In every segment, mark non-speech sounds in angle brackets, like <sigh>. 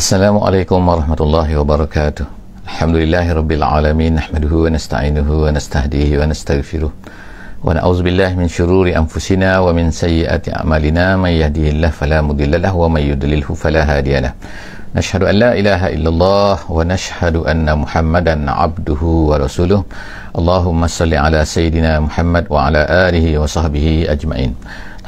Assalamualaikum warahmatullahi wabarakatuh. Alhamdulillahirabbilalamin nahmaduhu wa nasta'inuhu wa nasta'hidihi wa nastaghfiruh. Wa na'udzu billahi min shururi anfusina wa min sayyiati a'malina may yahdihillahu fala mudilla lahu wa may yudlil fala hadiya lahu. Nashhadu an la ilaha illallah wa nashhadu anna Muhammadan 'abduhu wa rasuluh. Allahumma salli ala sayidina Muhammad wa ala alihi wa sahbihi ajma'in.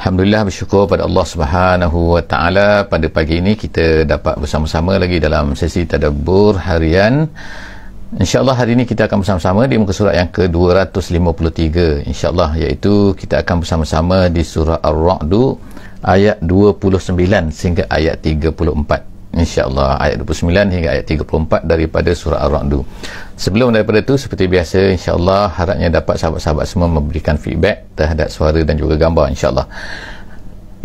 Alhamdulillah bersyukur pada Allah Subhanahu Wa Taala pada pagi ini kita dapat bersama-sama lagi dalam sesi tadabbur harian. Insya-Allah hari ini kita akan bersama-sama di muka surat yang ke-253 insya-Allah iaitu kita akan bersama-sama di surah Ar-Ra'd ayat 29 sehingga ayat 34 insyaAllah ayat 29 hingga ayat 34 daripada surah Ar-Ra'du sebelum daripada itu seperti biasa insyaAllah harapnya dapat sahabat-sahabat semua memberikan feedback terhadap suara dan juga gambar insyaAllah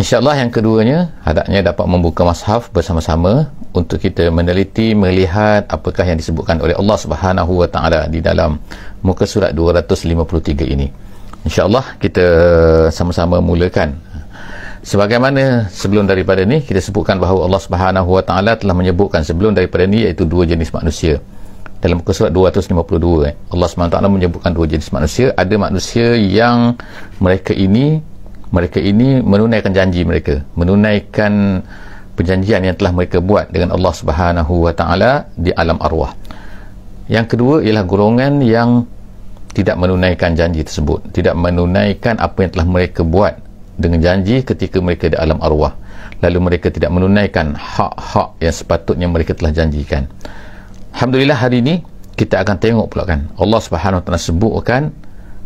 insyaAllah yang keduanya harapnya dapat membuka mashaf bersama-sama untuk kita meneliti melihat apakah yang disebutkan oleh Allah Subhanahu Wa Taala di dalam muka surat 253 ini insyaAllah kita sama-sama mulakan sebagaimana sebelum daripada ini kita sebutkan bahawa Allah Subhanahu Wa Taala telah menyebutkan sebelum daripada ini iaitu dua jenis manusia dalam muka surat 252 eh, Allah Subhanahu Wa Taala menyebutkan dua jenis manusia ada manusia yang mereka ini mereka ini menunaikan janji mereka menunaikan perjanjian yang telah mereka buat dengan Allah Subhanahu Wa Taala di alam arwah yang kedua ialah golongan yang tidak menunaikan janji tersebut tidak menunaikan apa yang telah mereka buat dengan janji ketika mereka di alam arwah lalu mereka tidak menunaikan hak-hak yang sepatutnya mereka telah janjikan Alhamdulillah hari ini kita akan tengok pula kan Allah Subhanahu Taala sebutkan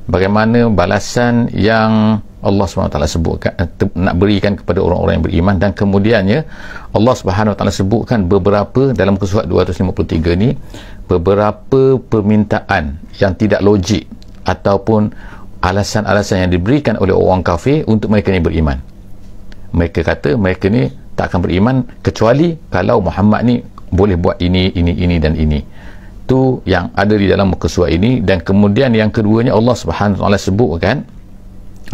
bagaimana balasan yang Allah Subhanahu Taala sebutkan eh, nak berikan kepada orang-orang yang beriman dan kemudiannya Allah Subhanahu Taala sebutkan beberapa dalam surat 253 ni beberapa permintaan yang tidak logik ataupun alasan-alasan yang diberikan oleh orang kafir untuk mereka ni beriman mereka kata mereka ni tak akan beriman kecuali kalau Muhammad ni boleh buat ini, ini, ini dan ini tu yang ada di dalam muka surat ini dan kemudian yang keduanya Allah subhanahu wa ta'ala sebutkan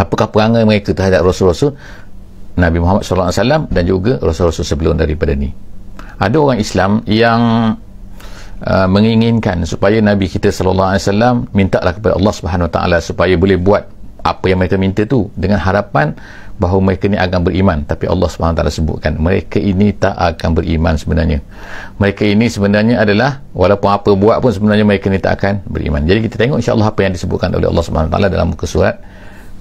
apakah perangai mereka terhadap Rasul-Rasul Nabi Muhammad SAW dan juga Rasul-Rasul sebelum daripada ni ada orang Islam yang Uh, menginginkan supaya Nabi kita sallallahu alaihi wasallam mintalah kepada Allah Subhanahu wa taala supaya boleh buat apa yang mereka minta tu dengan harapan bahawa mereka ni akan beriman tapi Allah Subhanahu Wa taala sebutkan mereka ini tak akan beriman sebenarnya. Mereka ini sebenarnya adalah walaupun apa buat pun sebenarnya mereka ni tak akan beriman. Jadi kita tengok insya-Allah apa yang disebutkan oleh Allah Subhanahu Wa taala dalam muka surat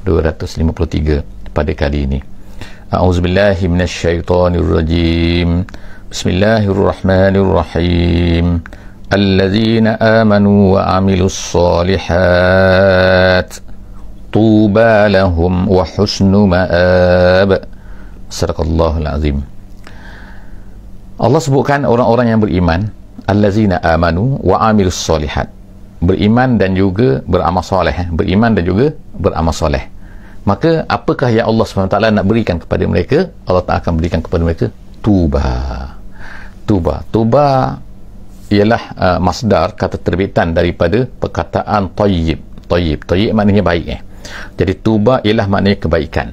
253 pada kali ini. A'udzubillahi minasyaitonirrajim. Bismillahirrahmanirrahim. Bismillahirrahmanirrahim. الذين آمنوا وعملوا الصالحات طوبى لهم وحسن مآب صدق الله العظيم Allah sebutkan orang-orang yang beriman allazina amanu wa amilus solihat beriman dan juga beramal soleh eh? beriman dan juga beramal soleh maka apakah yang Allah SWT nak berikan kepada mereka Allah tak akan berikan kepada mereka tuba tuba tuba ialah uh, masdar kata terbitan daripada perkataan tayyib tayyib tayyib maknanya baik eh jadi tuba ialah maknanya kebaikan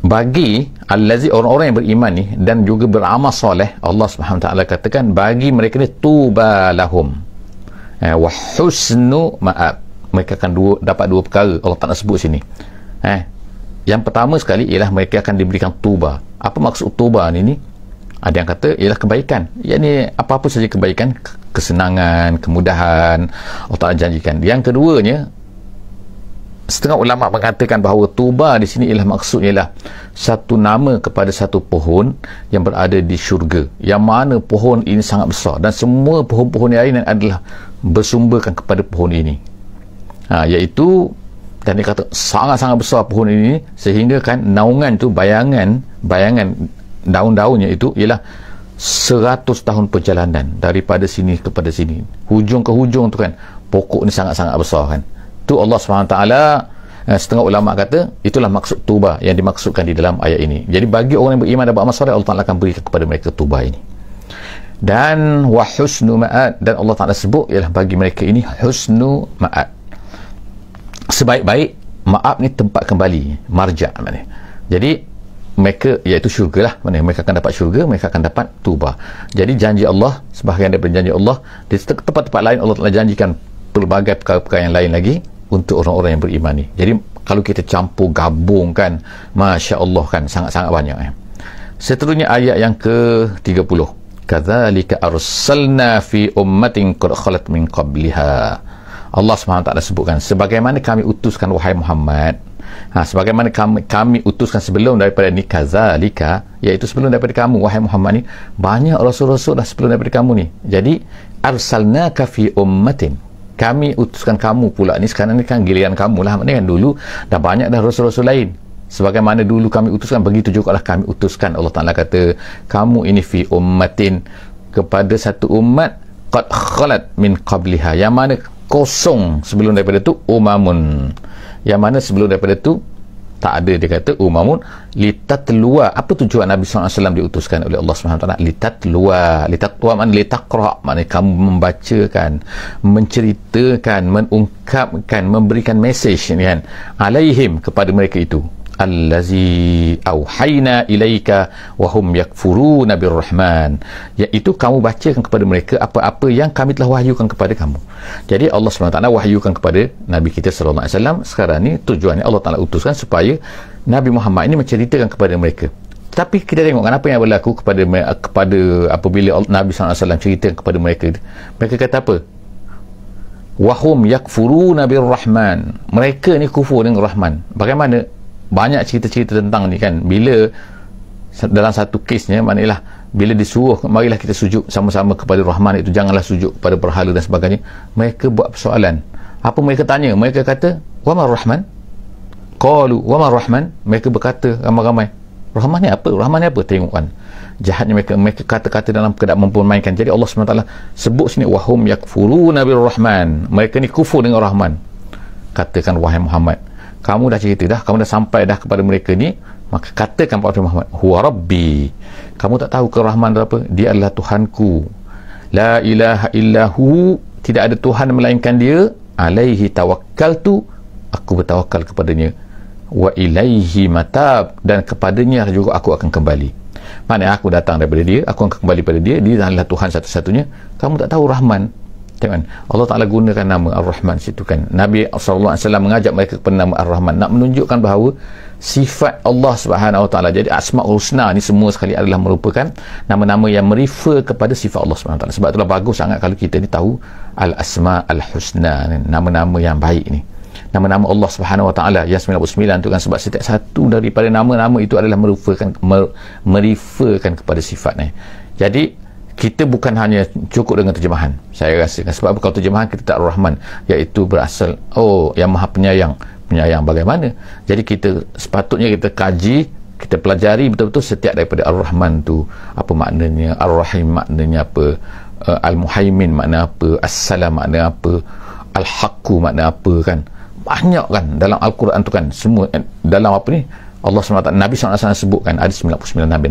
bagi allazi orang-orang yang beriman ni dan juga beramal soleh Allah Subhanahu taala katakan bagi mereka ni tuba lahum eh, wa husnu ma'ab mereka akan dua, dapat dua perkara Allah tak nak sebut sini eh yang pertama sekali ialah mereka akan diberikan tuba apa maksud tuba ni ni ada yang kata ialah kebaikan yakni apa-apa saja kebaikan kesenangan kemudahan Allah Ta'ala janjikan yang keduanya setengah ulama mengatakan bahawa tuba di sini ialah maksudnya ialah satu nama kepada satu pohon yang berada di syurga yang mana pohon ini sangat besar dan semua pohon-pohon yang lain adalah bersumberkan kepada pohon ini ha, iaitu dan dia kata sangat-sangat besar pohon ini sehingga kan naungan tu bayangan bayangan daun-daunnya itu ialah 100 tahun perjalanan daripada sini kepada sini hujung ke hujung tu kan pokok ni sangat-sangat besar kan tu Allah SWT eh, setengah ulama kata itulah maksud tuba yang dimaksudkan di dalam ayat ini jadi bagi orang yang beriman dan beramal soleh Allah Ta'ala akan berikan kepada mereka tuba ini dan wa ma'ad dan Allah Ta'ala sebut ialah bagi mereka ini husnu ma'ad. sebaik-baik ma'at ni tempat kembali marja maknanya jadi mereka iaitu syurga lah mana mereka akan dapat syurga mereka akan dapat tuba jadi janji Allah sebahagian daripada janji Allah di tempat-tempat lain Allah telah janjikan pelbagai perkara-perkara yang lain lagi untuk orang-orang yang beriman ni jadi kalau kita campur gabung kan Masya Allah kan sangat-sangat banyak eh. seterusnya ayat yang ke 30 kathalika arsalna fi ummatin kud khalat min qabliha Allah SWT sebutkan sebagaimana kami utuskan wahai Muhammad Ha, sebagaimana kami, kami utuskan sebelum daripada ni kazalika iaitu sebelum daripada kamu wahai Muhammad ni banyak rasul-rasul dah sebelum daripada kamu ni jadi arsalnaka fi ummatin kami utuskan kamu pula ni sekarang ni kan giliran kamu lah maknanya kan dulu dah banyak dah rasul-rasul lain sebagaimana dulu kami utuskan begitu juga lah kami utuskan Allah Ta'ala kata kamu ini fi ummatin kepada satu umat qad khalat min qabliha yang mana kosong sebelum daripada tu umamun yang mana sebelum daripada tu tak ada dia kata umamun oh, litatlua apa tujuan Nabi SAW diutuskan oleh Allah SWT litat litatlua mana litakra maknanya kamu membacakan menceritakan mengungkapkan memberikan mesej kan alaihim kepada mereka itu allazi auhayna ilaika wahum hum yakfuruna birrahman iaitu kamu bacakan kepada mereka apa-apa yang kami telah wahyukan kepada kamu jadi Allah SWT wahyukan kepada Nabi kita sallallahu alaihi wasallam sekarang ni tujuannya Allah Taala utuskan supaya Nabi Muhammad ini menceritakan kepada mereka tapi kita tengok kan apa yang berlaku kepada kepada apabila Nabi SAW cerita kepada mereka mereka kata apa wahum yakfuruna birrahman mereka ni kufur dengan rahman bagaimana banyak cerita-cerita tentang ni kan bila dalam satu kesnya maknanya lah bila disuruh marilah kita sujud sama-sama kepada Rahman itu janganlah sujud kepada berhala dan sebagainya mereka buat persoalan apa mereka tanya mereka kata wa ma rahman qalu wa ma rahman mereka berkata ramai-ramai rahman ni apa rahman ni apa tengok kan jahatnya mereka mereka kata-kata dalam kedak mempermainkan jadi Allah SWT sebut sini wahum yakfuruna bil rahman mereka ni kufur dengan rahman katakan wahai Muhammad kamu dah cerita dah kamu dah sampai dah kepada mereka ni maka katakan kepada Muhammad huwa rabbi kamu tak tahu ke Rahman adalah apa dia adalah Tuhanku la ilaha illahu tidak ada Tuhan melainkan dia alaihi tawakkaltu aku bertawakal kepadanya wa ilaihi matab dan kepadanya juga aku akan kembali maknanya aku datang daripada dia aku akan kembali pada dia dia adalah Tuhan satu-satunya kamu tak tahu Rahman Tengok kan? Allah Ta'ala gunakan nama Ar-Rahman situ kan. Nabi SAW mengajak mereka kepada nama Ar-Rahman. Nak menunjukkan bahawa sifat Allah Subhanahu Wa Ta'ala. Jadi Asma'ul Husna ni semua sekali adalah merupakan nama-nama yang merefer kepada sifat Allah Subhanahu Wa Ta'ala. Sebab itulah bagus sangat kalau kita ni tahu Al-Asma'ul Husna ni. Nama-nama yang baik ni nama-nama Allah Subhanahu Wa Taala yang 99 tu kan sebab setiap satu daripada nama-nama itu adalah merefakan mer, merefakan kepada sifatnya. Jadi kita bukan hanya cukup dengan terjemahan saya rasa sebab kalau terjemahan kita tak rahman iaitu berasal oh yang maha penyayang penyayang bagaimana jadi kita sepatutnya kita kaji kita pelajari betul-betul setiap daripada Ar-Rahman tu apa maknanya Ar-Rahim maknanya apa eh, Al-Muhaimin maknanya, apa Assalam maknanya, apa Al-Hakku maknanya apa kan banyak kan dalam Al-Quran tu kan semua eh, dalam apa ni Allah SWT Nabi SAW sebutkan ada 99 Nabi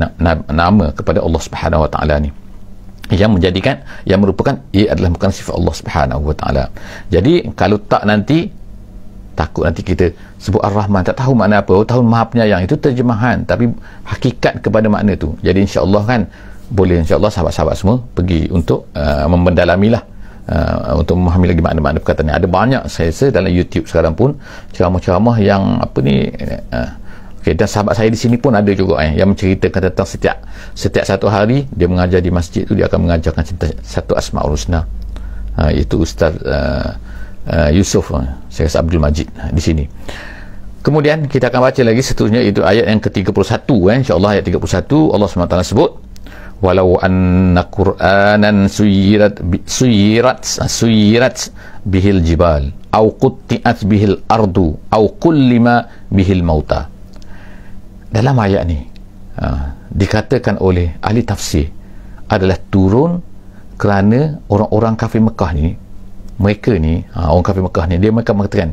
nama kepada Allah SWT ni yang menjadikan yang merupakan ia adalah bukan sifat Allah Subhanahu Wa Jadi kalau tak nanti takut nanti kita sebut Ar-Rahman tak tahu makna apa oh, tahun maaf penyayang itu terjemahan tapi hakikat kepada makna tu jadi insya Allah kan boleh insya Allah sahabat-sahabat semua pergi untuk uh, membendalami lah uh, untuk memahami lagi makna-makna perkataan ini ada banyak saya rasa dalam YouTube sekarang pun ceramah-ceramah yang apa ni uh, Okay, dan sahabat saya di sini pun ada juga eh, yang menceritakan tentang setiap setiap satu hari dia mengajar di masjid tu dia akan mengajarkan satu asma'ul husna ha, iaitu Ustaz uh, eh, uh, eh, Yusuf uh, eh, Syekh Abdul Majid uh, di sini kemudian kita akan baca lagi seterusnya itu ayat yang ke-31 eh, insyaAllah ayat 31 Allah SWT sebut walau anna quranan suyirat suyirat suyirat bihil jibal au quti'at bihil ardu au kullima bihil mautah dalam ayat ni uh, dikatakan oleh ahli tafsir adalah turun kerana orang-orang kafir Mekah ni mereka ni uh, orang kafir Mekah ni dia mereka mengatakan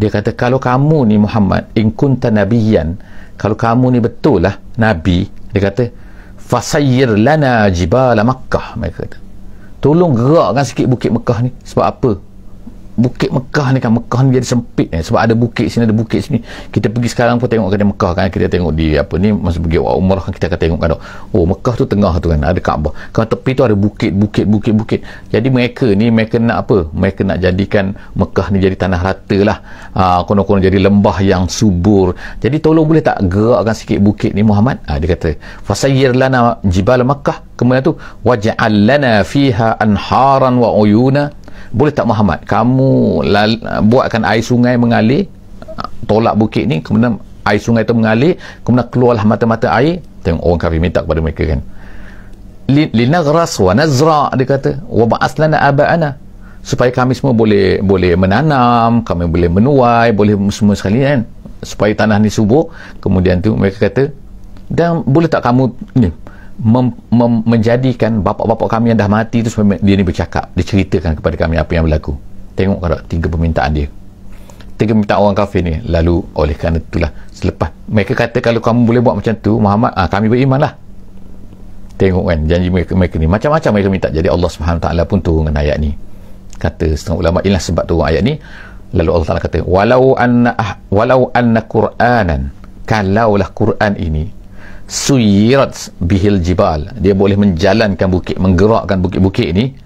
dia kata kalau kamu ni Muhammad in kunta nabiyan kalau kamu ni betul lah nabi dia kata fasayyir lana jibala Mekah mereka kata tolong gerakkan sikit bukit Mekah ni sebab apa Bukit Mekah ni kan Mekah ni jadi sempit eh. sebab ada bukit sini ada bukit sini kita pergi sekarang pun tengok kena Mekah kan kita tengok di apa ni masa pergi buat umrah kan kita akan tengok kan oh Mekah tu tengah tu kan ada Kaabah kan tepi tu ada bukit bukit bukit bukit jadi mereka ni mereka nak apa mereka nak jadikan Mekah ni jadi tanah rata lah ha, kono-kono jadi lembah yang subur jadi tolong boleh tak gerakkan sikit bukit ni Muhammad ha, dia kata fasayir lana jibal Mekah kemudian tu waja'al lana fiha anharan wa uyuna boleh tak Muhammad kamu lal, buatkan air sungai mengalir tolak bukit ni kemudian air sungai tu mengalir kemudian keluarlah mata-mata air tengok orang kafir minta kepada mereka kan linagras wa nazra dia kata wa ba'aslana aba'ana supaya kami semua boleh boleh menanam kami boleh menuai boleh semua sekali kan supaya tanah ni subur kemudian tu mereka kata dan boleh tak kamu ni mem, mem, menjadikan bapa-bapa kami yang dah mati itu sebenarnya dia ni bercakap diceritakan kepada kami apa yang berlaku tengok kalau tiga permintaan dia tiga permintaan orang kafir ni lalu oleh kerana itulah selepas mereka kata kalau kamu boleh buat macam tu Muhammad ah, kami beriman lah tengok kan janji mereka, mereka ni macam-macam mereka minta jadi Allah SWT pun turunkan ayat ni kata setengah ulama inilah sebab turun ayat ni lalu Allah Taala kata walau anna ah, walau anna qur'anan kalaulah Quran ini suyirat bihil jibal dia boleh menjalankan bukit menggerakkan bukit-bukit ni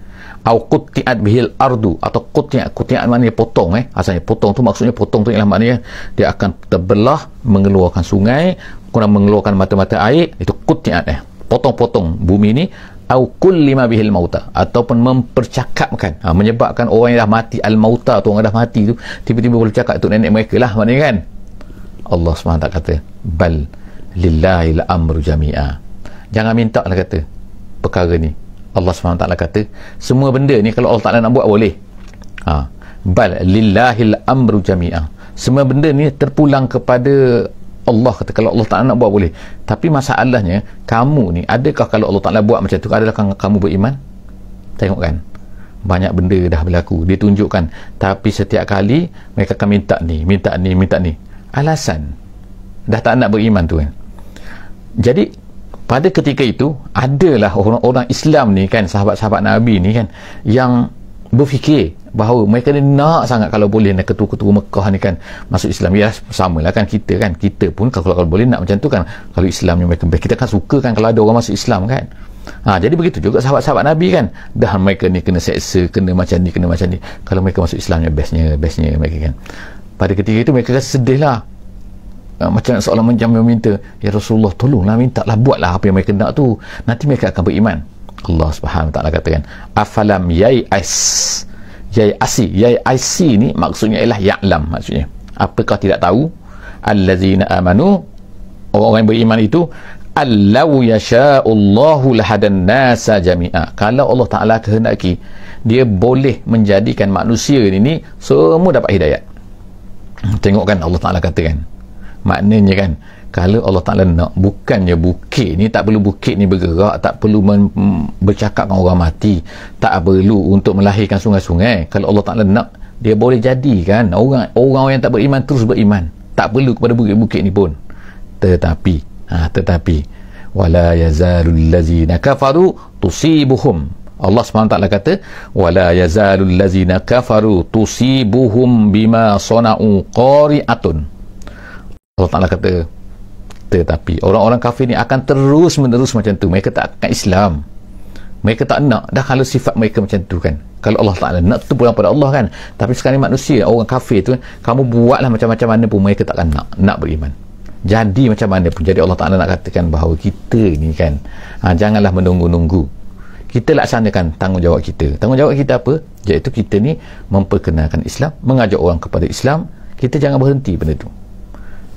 au qutiat bihil ardu atau qutiat qutiat maknanya potong eh asalnya potong tu maksudnya potong tu ialah maknanya dia akan terbelah mengeluarkan sungai guna mengeluarkan mata-mata air itu qutiat eh potong-potong bumi ni au kullima bihil mauta ataupun mempercakapkan ha, menyebabkan orang yang dah mati al mauta tu orang yang dah mati tu tiba-tiba boleh cakap tu nenek mereka lah maknanya kan Allah SWT kata bal lillahi al-amru jami'a jangan minta lah kata perkara ni Allah SWT kata semua benda ni kalau Allah Ta'ala nak buat boleh ha. bal lillahi al-amru jami'a semua benda ni terpulang kepada Allah kata kalau Allah Ta'ala nak buat boleh tapi masalahnya kamu ni adakah kalau Allah Ta'ala buat macam tu adakah kamu beriman tengok kan banyak benda dah berlaku dia tunjukkan tapi setiap kali mereka akan minta ni minta ni minta ni alasan dah tak nak beriman tu kan jadi pada ketika itu adalah orang-orang Islam ni kan sahabat-sahabat Nabi ni kan yang berfikir bahawa mereka ni nak sangat kalau boleh nak ketua-ketua Mekah ni kan masuk Islam ya sama lah kan kita kan kita pun kalau, kalau boleh nak macam tu kan kalau Islam ni mereka kita kan suka kan kalau ada orang masuk Islam kan ha, jadi begitu juga sahabat-sahabat Nabi kan dah mereka ni kena seksa kena macam ni kena macam ni kalau mereka masuk Islam ni bestnya bestnya mereka kan pada ketika itu mereka rasa sedih lah Ha, macam seolah macam meminta ya Rasulullah tolonglah minta lah buatlah apa yang mereka nak tu nanti mereka akan beriman Allah Subhanahu taala katakan afalam yai yai as, yai'as yai yai'asi ni maksudnya ialah ya'lam maksudnya apakah tidak tahu allazina amanu orang-orang yang beriman itu allau yasha'ullahu lahadan nasa jami'a kalau Allah taala kehendaki dia boleh menjadikan manusia ini semua dapat hidayat tengok kan Allah taala katakan maknanya kan kalau Allah Ta'ala nak bukannya bukit ni tak perlu bukit ni bergerak tak perlu mm, bercakap dengan orang mati tak perlu untuk melahirkan sungai-sungai kalau Allah Ta'ala nak dia boleh jadi kan orang, orang yang tak beriman terus beriman tak perlu kepada bukit-bukit ni pun tetapi ha, tetapi wala yazalul lazina kafaru tusibuhum Allah SWT kata wala yazalul lazina kafaru tusibuhum bima sona'u qari'atun Allah Ta'ala kata tetapi orang-orang kafir ni akan terus menerus macam tu mereka tak akan Islam mereka tak nak dah kalau sifat mereka macam tu kan kalau Allah Ta'ala nak tu pulang pada Allah kan tapi sekarang manusia orang kafir tu kamu buatlah macam-macam mana pun mereka takkan nak nak beriman jadi macam mana pun jadi Allah Ta'ala nak katakan bahawa kita ni kan ha, janganlah menunggu-nunggu kita laksanakan tanggungjawab kita tanggungjawab kita apa? iaitu kita ni memperkenalkan Islam mengajak orang kepada Islam kita jangan berhenti benda tu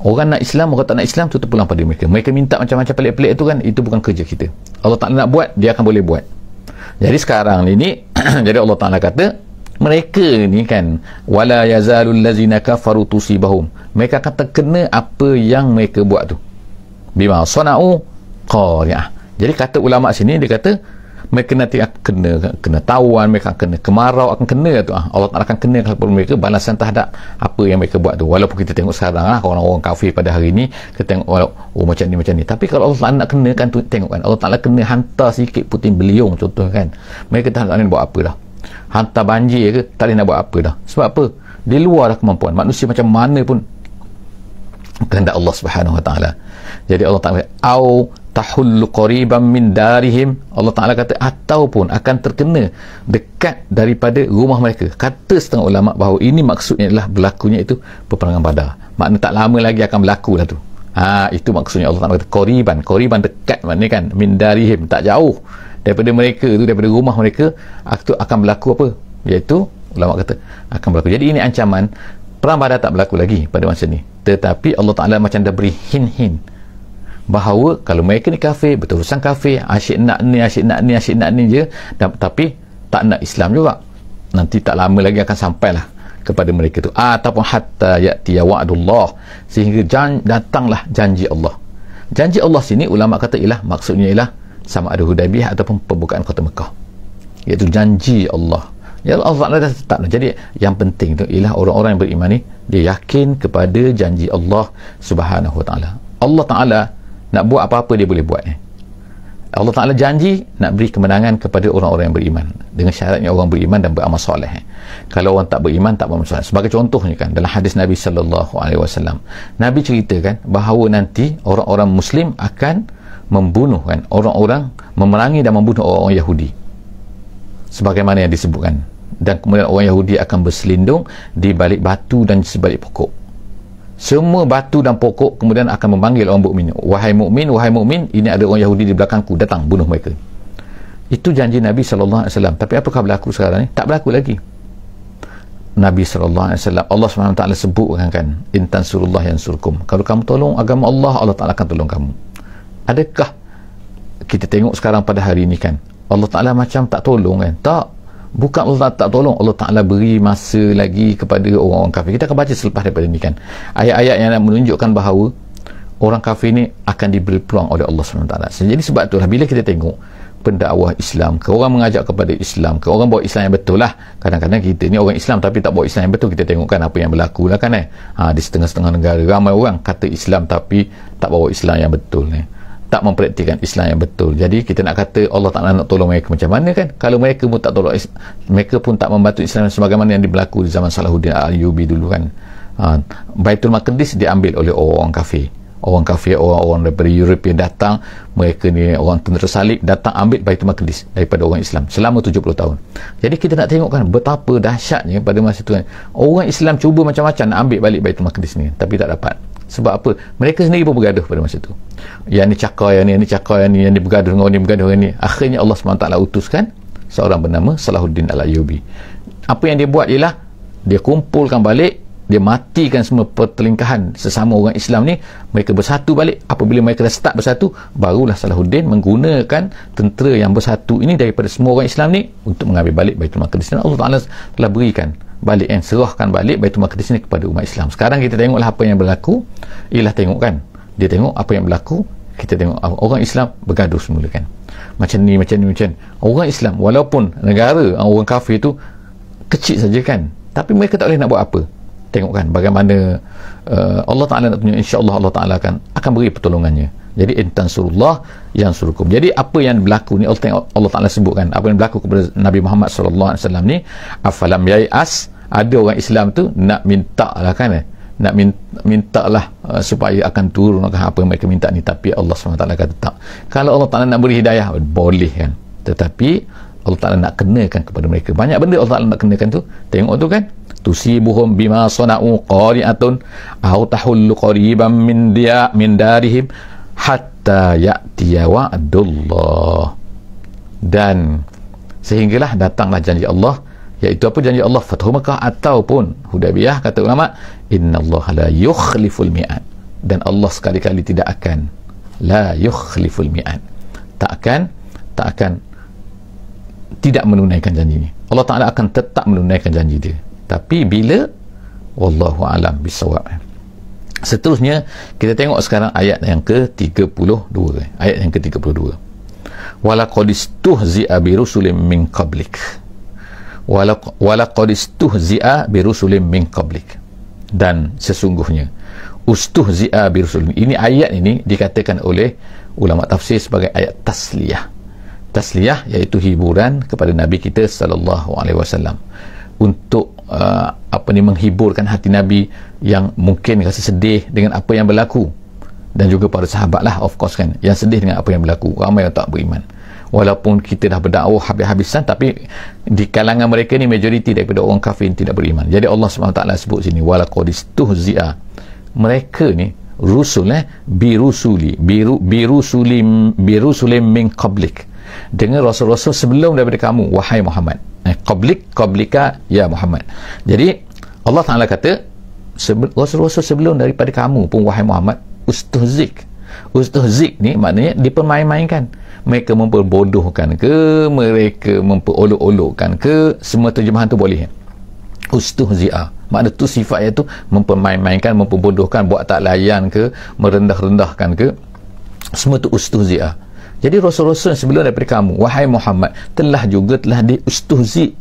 orang nak Islam orang tak nak Islam tu terpulang pada mereka mereka minta macam-macam pelik-pelik tu kan itu bukan kerja kita Allah Ta'ala nak buat dia akan boleh buat jadi sekarang ini <clears throat> jadi Allah Ta'ala kata mereka ni kan wala yazalul lazina kafaru tusibahum mereka akan terkena apa yang mereka buat tu bima sona'u qari'ah jadi kata ulama sini dia kata mereka nanti akan kena kena tawan mereka akan kena kemarau akan kena tu ah. Allah Ta'ala akan kena kepada mereka balasan terhadap apa yang mereka buat tu walaupun kita tengok sekarang lah orang-orang kafir pada hari ini kita tengok oh, oh macam ni macam ni tapi kalau Allah Ta'ala nak kena kan tu, tengok kan Allah Ta'ala kena hantar sikit putin beliung contoh kan mereka tak nak buat apa dah hantar banjir ke tak boleh nak buat apa dah sebab apa di luar dah kemampuan manusia macam mana pun kehendak Allah Subhanahu Wa Taala jadi Allah Ta'ala au tahullu qariban min darihim Allah Taala kata ataupun akan terkena dekat daripada rumah mereka kata setengah ulama bahawa ini maksudnya adalah berlakunya itu peperangan badar makna tak lama lagi akan berlaku lah tu ha, itu maksudnya Allah Taala kata qariban qariban dekat maknanya kan min darihim tak jauh daripada mereka tu daripada rumah mereka itu akan berlaku apa iaitu ulama kata akan berlaku jadi ini ancaman perang badar tak berlaku lagi pada masa ni tetapi Allah Taala macam dah beri hin-hin bahawa kalau mereka ni kafir berterusan kafir asyik nak ni asyik nak ni asyik nak ni je dan, tapi tak nak Islam juga nanti tak lama lagi akan sampailah kepada mereka tu ataupun hatta ya'ti ya wa'dullah sehingga jan, datanglah janji Allah janji Allah sini ulama kata ialah maksudnya ialah sama ada Hudaybiyah ataupun pembukaan kota Mekah iaitu janji Allah ya Allah dah tetap jadi yang penting tu ialah orang-orang yang beriman ni dia yakin kepada janji Allah subhanahu wa ta'ala Allah Ta'ala nak buat apa-apa dia boleh buat eh. Allah Ta'ala janji nak beri kemenangan kepada orang-orang yang beriman dengan syaratnya orang beriman dan beramal soleh eh. kalau orang tak beriman tak beramal soleh sebagai contohnya kan dalam hadis Nabi Sallallahu Alaihi Wasallam Nabi ceritakan bahawa nanti orang-orang Muslim akan membunuh kan orang-orang memerangi dan membunuh orang-orang Yahudi sebagaimana yang disebutkan dan kemudian orang Yahudi akan berselindung di balik batu dan sebalik pokok semua batu dan pokok kemudian akan memanggil orang mukmin. Wahai mukmin, wahai mukmin, ini ada orang Yahudi di belakangku, datang bunuh mereka. Itu janji Nabi sallallahu alaihi wasallam. Tapi apakah berlaku sekarang ni? Tak berlaku lagi. Nabi sallallahu alaihi wasallam Allah Subhanahu taala sebutkan kan, yang surkum. Kalau kamu tolong agama Allah, Allah Taala akan tolong kamu. Adakah kita tengok sekarang pada hari ini kan? Allah Taala macam tak tolong kan? Tak. Buka Allah tak tolong Allah Ta'ala beri masa lagi kepada orang-orang kafir kita akan baca selepas daripada ini kan ayat-ayat yang menunjukkan bahawa orang kafir ni akan diberi peluang oleh Allah SWT jadi sebab tu lah bila kita tengok pendakwah Islam ke orang mengajak kepada Islam ke orang bawa Islam yang betul lah kadang-kadang kita ni orang Islam tapi tak bawa Islam yang betul kita tengokkan apa yang berlaku lah kan eh ha, di setengah-setengah negara ramai orang kata Islam tapi tak bawa Islam yang betul eh tak mempraktikkan Islam yang betul jadi kita nak kata Allah Ta'ala nak tolong mereka macam mana kan kalau mereka pun tak tolong mereka pun tak membantu Islam sebagaimana yang berlaku di zaman Salahuddin Al-Yubi dulu kan ha, Baitul Maqdis diambil oleh orang kafir orang kafir orang-orang daripada Europe yang datang mereka ni orang tentera salib datang ambil Baitul Maqdis daripada orang Islam selama 70 tahun jadi kita nak tengok kan betapa dahsyatnya pada masa tu kan orang Islam cuba macam-macam nak ambil balik Baitul Maqdis ni tapi tak dapat sebab apa mereka sendiri pun bergaduh pada masa itu yang ni cakar yang ni yang ni cakar yang ni yang ni bergaduh dengan orang ni bergaduh dengan ni akhirnya Allah SWT utuskan seorang bernama Salahuddin Al-Ayubi apa yang dia buat ialah dia kumpulkan balik dia matikan semua pertelingkahan sesama orang Islam ni mereka bersatu balik apabila mereka dah start bersatu barulah Salahuddin menggunakan tentera yang bersatu ini daripada semua orang Islam ni untuk mengambil balik Baitul Maqdis dan Allah Ta'ala telah berikan balik kan serahkan balik Baitul Maqdis ni kepada umat Islam sekarang kita tengoklah apa yang berlaku ialah tengok kan dia tengok apa yang berlaku kita tengok orang Islam bergaduh semula kan macam ni macam ni macam ni. orang Islam walaupun negara ah, orang kafir tu kecil saja kan tapi mereka tak boleh nak buat apa tengok kan bagaimana uh, Allah Ta'ala nak tunjuk insyaAllah Allah Ta'ala akan akan beri pertolongannya jadi intan surullah yang surukum jadi apa yang berlaku ni Allah, Allah Ta'ala sebutkan apa yang berlaku kepada Nabi Muhammad sallallahu alaihi wasallam ni afalam yai'as ada orang Islam tu nak minta lah kan eh? nak minta lah uh, supaya akan turun apa yang mereka minta ni tapi Allah SWT kata tak kalau Allah Ta'ala nak beri hidayah boleh kan tetapi Allah Ta'ala nak kenakan kepada mereka banyak benda Allah Ta'ala nak kenakan tu tengok tu kan tusibuhum bima sana'u qari'atun au tahullu qariban min dia min darihim hatta ya'tiya wa'dullah dan sehinggalah datanglah janji Allah iaitu apa janji Allah Fathu Makkah ataupun Hudabiyah kata ulama innallaha la yukhliful mi'an dan Allah sekali-kali tidak akan la yukhliful mi'an tak akan tak akan tidak menunaikan janji ini Allah Taala akan tetap menunaikan janji dia tapi bila wallahu alam bisawab seterusnya kita tengok sekarang ayat yang ke-32 ayat yang ke-32 walaqadistuh zi'a birusulim min qablik walaqadistuh zi'a birusulim min qablik dan sesungguhnya ustuh zi'a birusulim ini ayat ini dikatakan oleh ulama tafsir sebagai ayat tasliyah tasliyah iaitu hiburan kepada nabi kita sallallahu alaihi wasallam untuk uh, apa ni menghiburkan hati Nabi yang mungkin rasa sedih dengan apa yang berlaku dan juga para sahabat lah of course kan yang sedih dengan apa yang berlaku ramai yang tak beriman walaupun kita dah berdakwah habis-habisan tapi di kalangan mereka ni majoriti daripada orang kafir tidak beriman jadi Allah SWT sebut sini Walakodis tuh Zia, mereka ni rusul eh birusuli biru birusulim birusulim min qablik dengan rasul-rasul sebelum daripada kamu wahai Muhammad eh, qablik qablika ya Muhammad jadi Allah Ta'ala kata rasul-rasul sebelum daripada kamu pun wahai Muhammad ustuzik ustuzik ni maknanya dipermain-mainkan mereka memperbodohkan ke mereka memperolok-olokkan ke semua terjemahan tu boleh ustuzia ah, Maknanya tu sifat iaitu mempermain-mainkan memperbodohkan buat tak layan ke merendah-rendahkan ke semua tu ustuzia ah. Jadi Rasul-Rasul sebelum daripada kamu, wahai Muhammad, telah juga telah diustuhzi,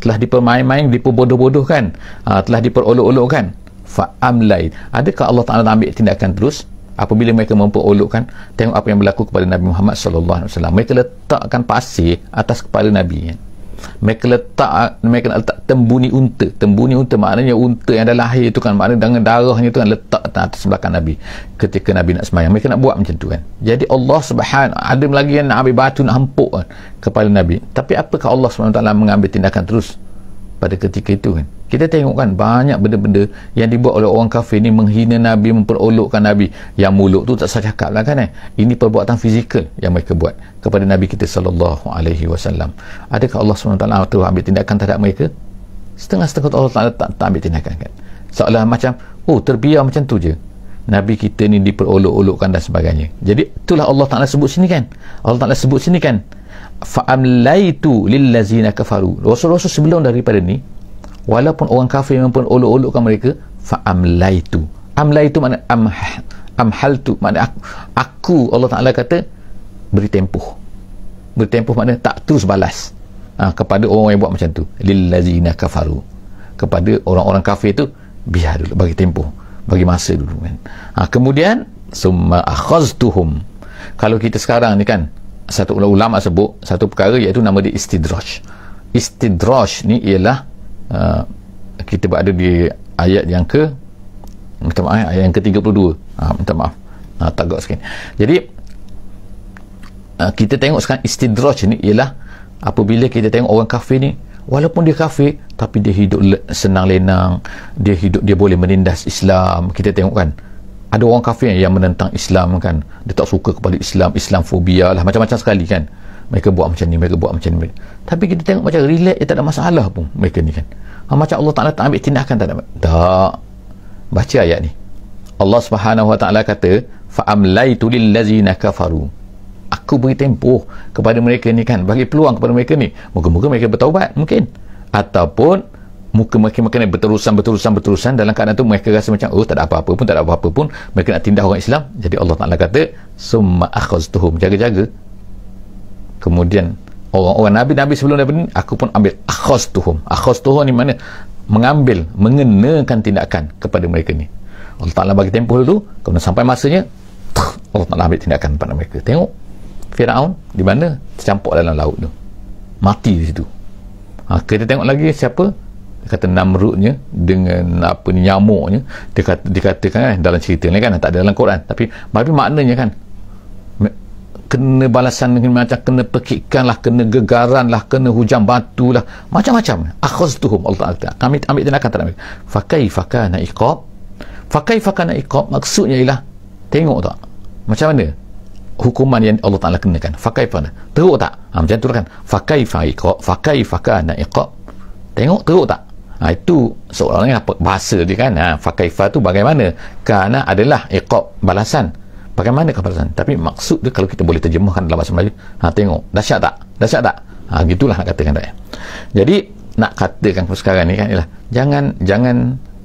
telah dipermain-main, diperbodoh-bodohkan, uh, telah diperolok-olokkan. Fa'amlai. Adakah Allah Ta'ala ambil tindakan terus? apabila mereka memperolokkan tengok apa yang berlaku kepada Nabi Muhammad sallallahu alaihi wasallam mereka letakkan pasir atas kepala Nabi mereka letak mereka nak letak tembuni unta tembuni unta maknanya unta yang dah lahir tu kan maknanya dengan darahnya tu kan letak atas belakang Nabi ketika Nabi nak semayang mereka nak buat macam tu kan jadi Allah subhanahu ada lagi yang nak ambil batu nak hempuk kan, kepala Nabi tapi apakah Allah subhanahu mengambil tindakan terus pada ketika itu kan kita tengok kan banyak benda-benda yang dibuat oleh orang kafir ni menghina Nabi memperolokkan Nabi yang mulut tu tak saya cakap lah kan eh ini perbuatan fizikal yang mereka buat kepada Nabi kita sallallahu alaihi wasallam adakah Allah SWT tu ambil tindakan terhadap mereka setengah-setengah Allah SWT tak, tak ambil tindakan kan seolah macam oh terbiar macam tu je Nabi kita ni diperolok-olokkan dan sebagainya jadi itulah Allah Ta'ala sebut sini kan Allah Ta'ala sebut sini kan fa'amlaitu lillazina kafaru rasul-rasul sebelum daripada ni walaupun orang kafir memang pun olok-olokkan mereka fa'amlaitu amlaitu makna am amhaltu makna aku, aku Allah Ta'ala kata beri tempuh beri tempuh makna tak terus balas ha, kepada orang yang buat macam tu lillazina kafaru kepada orang-orang kafir tu biar dulu bagi tempuh bagi masa dulu kan ha, kemudian summa akhaztuhum kalau kita sekarang ni kan satu ulama sebut satu perkara iaitu nama dia istidraj istidraj ni ialah uh, kita berada di ayat yang ke minta maaf ayat yang ke 32 ha, ah, minta maaf ah, tak tagak sikit jadi uh, kita tengok sekarang istidraj ni ialah apabila kita tengok orang kafir ni walaupun dia kafir tapi dia hidup senang lenang dia hidup dia boleh menindas Islam kita tengok kan ada orang kafir yang menentang Islam kan dia tak suka kepada Islam Islamfobia lah macam-macam sekali kan mereka buat macam ni mereka buat macam ni tapi kita tengok macam relax tak ada masalah pun mereka ni kan ha, macam Allah Ta'ala tak ambil tindakan tak ada tak baca ayat ni Allah Subhanahu Wa Ta'ala kata fa'amlaitu lillazina kafaru aku beri tempoh kepada mereka ni kan bagi peluang kepada mereka ni moga-moga mereka bertaubat mungkin ataupun muka mereka makan berterusan berterusan berterusan dalam keadaan tu mereka rasa macam oh tak ada apa-apa pun tak ada apa-apa pun mereka nak tindak orang Islam jadi Allah Taala kata summa akhaztuhum jaga-jaga kemudian orang-orang nabi nabi sebelum daripada ni aku pun ambil akhaztuhum akhaztuhum ni mana mengambil mengenakan tindakan kepada mereka ni Allah Taala bagi tempoh dulu kemudian sampai masanya Allah Taala ambil tindakan kepada mereka tengok Firaun di mana tercampur dalam laut tu mati di situ ha, kita tengok lagi siapa kata namrudnya dengan apa ni nyamuknya dikata, dikatakan kan dalam cerita ni kan tak ada dalam Quran tapi tapi maknanya kan kena balasan dengan macam kena pekikan lah kena gegaran lah kena hujan batu lah macam-macam akhaztuhum Allah Ta'ala kami ambil tindakan tak ambil fakai fakai fakana iqab fakai fakai fakana iqab maksudnya ialah tengok tak macam mana hukuman yang Allah Ta'ala kenakan fakai fakana teruk tak ha, macam tu lah kan fakai fakana iqab fakai fakana iqab tengok teruk tak ha, itu soalannya apa bahasa dia kan ha, fakaifa tu bagaimana kerana adalah iqab balasan bagaimana kebalasan tapi maksud dia kalau kita boleh terjemahkan dalam bahasa Melayu ha, tengok dahsyat tak dahsyat tak ha, gitulah nak katakan tak jadi nak katakan sekarang ni kan ialah jangan jangan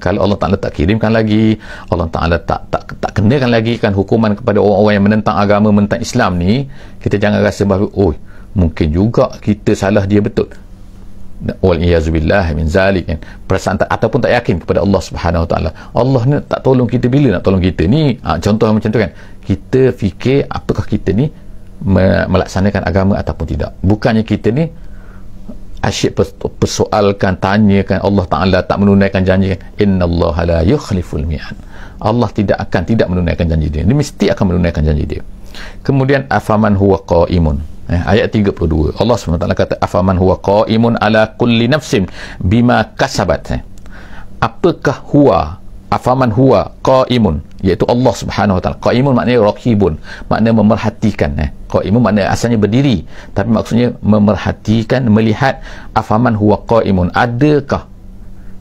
kalau Allah Ta'ala tak kirimkan lagi Allah Ta'ala tak tak tak kenakan lagi kan hukuman kepada orang-orang yang menentang agama menentang Islam ni kita jangan rasa bahawa oh mungkin juga kita salah dia betul wal iazubillah min zalik kan perasaan tak, ataupun tak yakin kepada Allah Subhanahu taala Allah ni tak tolong kita bila nak tolong kita ni ha, contoh macam tu kan kita fikir apakah kita ni me- melaksanakan agama ataupun tidak bukannya kita ni asyik pers- persoalkan tanyakan Allah taala tak menunaikan janji kan innallaha la yukhliful mi'an Allah tidak akan tidak menunaikan janji dia dia mesti akan menunaikan janji dia kemudian afaman huwa qaimun eh, ayat 32 Allah SWT kata afaman huwa qaimun ala kulli nafsin bima kasabat eh. apakah huwa afaman huwa qaimun iaitu Allah Subhanahu Wa Taala qaimun maknanya raqibun maknanya memerhatikan eh qaimun maknanya asalnya berdiri tapi maksudnya memerhatikan melihat afaman huwa qaimun adakah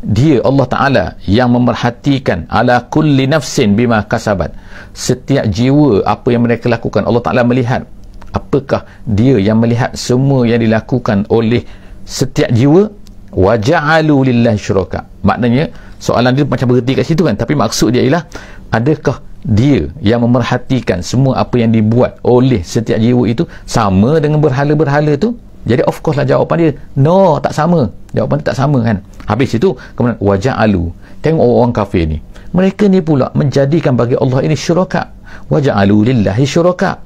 dia Allah Taala yang memerhatikan ala kulli nafsin bima kasabat setiap jiwa apa yang mereka lakukan Allah Taala melihat apakah dia yang melihat semua yang dilakukan oleh setiap jiwa waja'alu lillahi syuraka maknanya soalan dia macam berhenti kat situ kan tapi maksud dia ialah adakah dia yang memerhatikan semua apa yang dibuat oleh setiap jiwa itu sama dengan berhala-berhala tu jadi of course lah jawapan dia no tak sama jawapan dia tak sama kan habis itu kemudian waja'alu tengok orang kafir ni mereka ni pula menjadikan bagi Allah ini syuraka waja'alu lillahi syuraka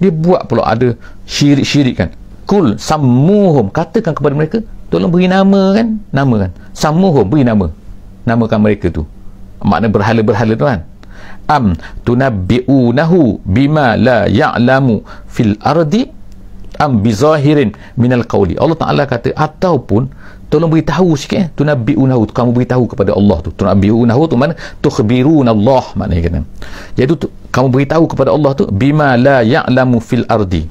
dia buat pula ada syirik-syirik kan kul sammuhum katakan kepada mereka tolong beri nama kan nama kan sammuhum beri nama namakan mereka tu makna berhala-berhala tu kan am tunabbi'unahu bima la ya'lamu fil ardi am bizahirin minal qawli Allah Ta'ala kata ataupun tolong beritahu sikit eh? tunabbi'unahu kamu beritahu kepada Allah tu tunabbi'unahu tu mana tukhbirunallah maknanya kan jadi tu kamu beritahu kepada Allah tu bima la ya'lamu fil ardi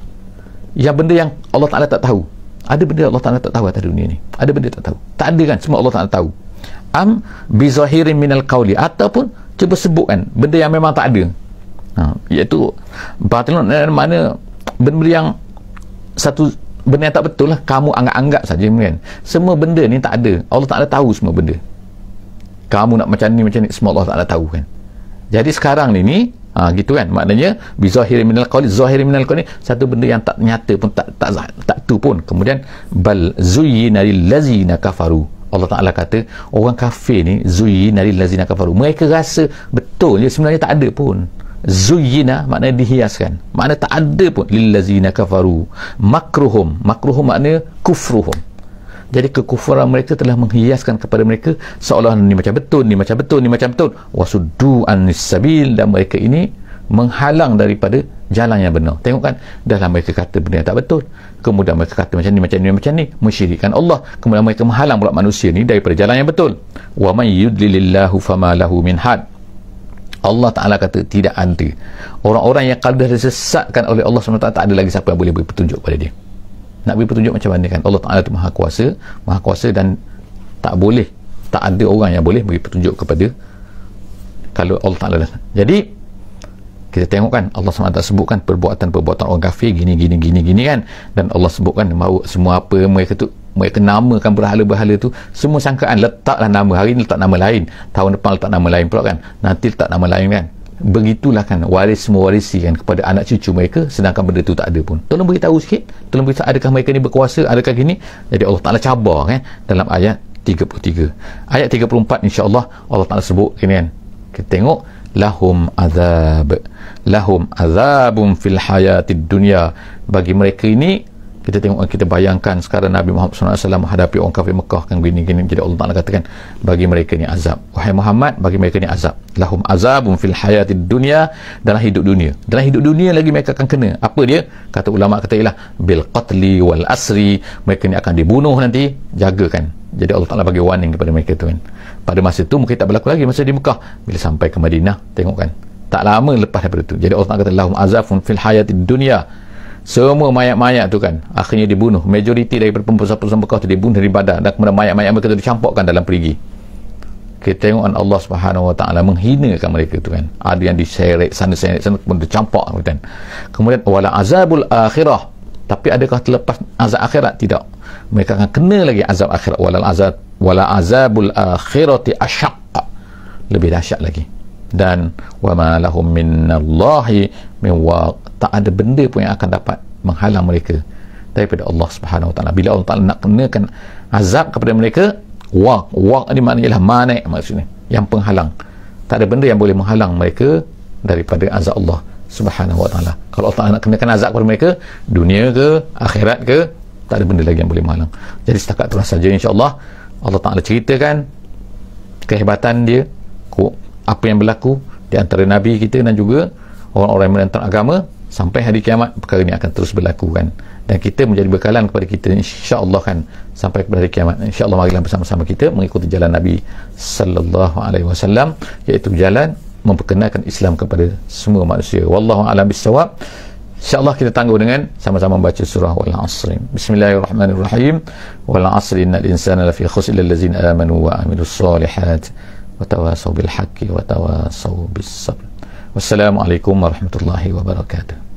yang benda yang Allah Ta'ala tak tahu ada benda Allah Ta'ala tak tahu atas dunia ni ada benda tak tahu tak ada kan semua Allah Ta'ala tahu am bizahirin minal qawli ataupun cuba sebutkan benda yang memang tak ada ha, iaitu batilun eh, mana benda yang satu benda yang tak betul lah kamu anggap-anggap saja kan semua benda ni tak ada Allah Ta'ala tahu semua benda kamu nak macam ni macam ni semua Allah Ta'ala tahu kan jadi sekarang ni ni ha, gitu kan maknanya bizahir minal qawli zahir minal qawli satu benda yang tak nyata pun tak tak tak, tak tu pun kemudian bal zuyyina lil ladzina kafaru Allah Taala kata orang kafir ni zuyyina lil ladzina kafaru mereka rasa betul je sebenarnya tak ada pun zuyyina makna dihiaskan makna tak ada pun lil ladzina kafaru makruhum makruhum maknanya kufruhum jadi kekufuran mereka telah menghiaskan kepada mereka seolah olah ni macam betul ni macam betul ni macam betul wasuddu sabil dan mereka ini menghalang daripada jalan yang benar tengok kan dah lama mereka kata benda yang tak betul kemudian mereka kata macam ni macam ni macam ni mensyirikkan Allah kemudian mereka menghalang pula manusia ni daripada jalan yang betul wa may yudlilillahu fama lahu min had Allah Ta'ala kata tidak ada orang-orang yang kalau dah disesatkan oleh Allah SWT tak ada lagi siapa yang boleh beri petunjuk kepada dia nak beri petunjuk macam mana kan Allah Ta'ala tu maha kuasa maha kuasa dan tak boleh tak ada orang yang boleh beri petunjuk kepada kalau Allah Ta'ala dah. jadi kita tengok kan Allah SWT sebutkan perbuatan-perbuatan orang kafir gini gini gini gini kan dan Allah sebutkan mahu semua apa mereka tu mereka namakan berhala-berhala tu semua sangkaan letaklah nama hari ni letak nama lain tahun depan letak nama lain pula kan nanti letak nama lain kan begitulah kan waris mewarisi kan kepada anak cucu mereka sedangkan benda itu tak ada pun tolong beritahu sikit tolong beritahu adakah mereka ni berkuasa adakah gini jadi Allah Ta'ala cabar kan dalam ayat 33 ayat 34 insya Allah Allah Ta'ala sebut gini kan kita tengok lahum azab lahum azabun fil hayatid dunia bagi mereka ini kita tengok kita bayangkan sekarang Nabi Muhammad SAW menghadapi orang kafir Mekah kan gini gini jadi Allah Ta'ala katakan bagi mereka ni azab wahai Muhammad bagi mereka ni azab lahum azabun fil hayati dunia dalam hidup dunia dalam hidup dunia lagi mereka akan kena apa dia kata ulama kata ialah bil qatli wal asri mereka ni akan dibunuh nanti jagakan jadi Allah Ta'ala bagi warning kepada mereka tu kan pada masa tu mungkin tak berlaku lagi masa di Mekah bila sampai ke Madinah tengok kan tak lama lepas daripada tu jadi Allah Ta'ala kata lahum azabun fil hayati dunia semua mayat-mayat tu kan akhirnya dibunuh majoriti daripada pembesar-pembesar Mekah tu dibunuh di badan dan kemudian mayat-mayat mereka tu dicampurkan dalam perigi kita tengok Allah subhanahu wa ta'ala menghinakan mereka tu kan ada yang diseret sana seret sana kemudian dicampak kan? kemudian wala azabul akhirah tapi adakah terlepas azab akhirat tidak mereka akan kena lagi azab akhirat wala azab wala azabul akhirati asyaq lebih dahsyat lagi dan wa ma lahum minallahi min wa tak ada benda pun yang akan dapat menghalang mereka daripada Allah Subhanahu Taala bila Allah Taala nak kenakan azab kepada mereka wa wa ni maknanya ialah mana maksudnya yang penghalang tak ada benda yang boleh menghalang mereka daripada azab Allah Subhanahu Taala kalau Allah Taala nak kenakan azab kepada mereka dunia ke akhirat ke tak ada benda lagi yang boleh menghalang jadi setakat itu saja insya-Allah Allah Taala ceritakan kehebatan dia apa yang berlaku di antara Nabi kita dan juga orang-orang yang menentang agama sampai hari kiamat perkara ini akan terus berlaku kan dan kita menjadi bekalan kepada kita insya Allah kan sampai kepada hari kiamat insya Allah marilah bersama-sama kita mengikuti jalan Nabi Sallallahu Alaihi Wasallam iaitu jalan memperkenalkan Islam kepada semua manusia Wallahu alam bisawab insyaAllah kita tangguh dengan sama-sama membaca surah Al asri Bismillahirrahmanirrahim Al asri innal insana lafi khusilal lazina amanu wa amilu salihat wa tawasaw bil haqqi wa tawasaw bis sabr. Wassalamualaikum warahmatullahi wabarakatuh.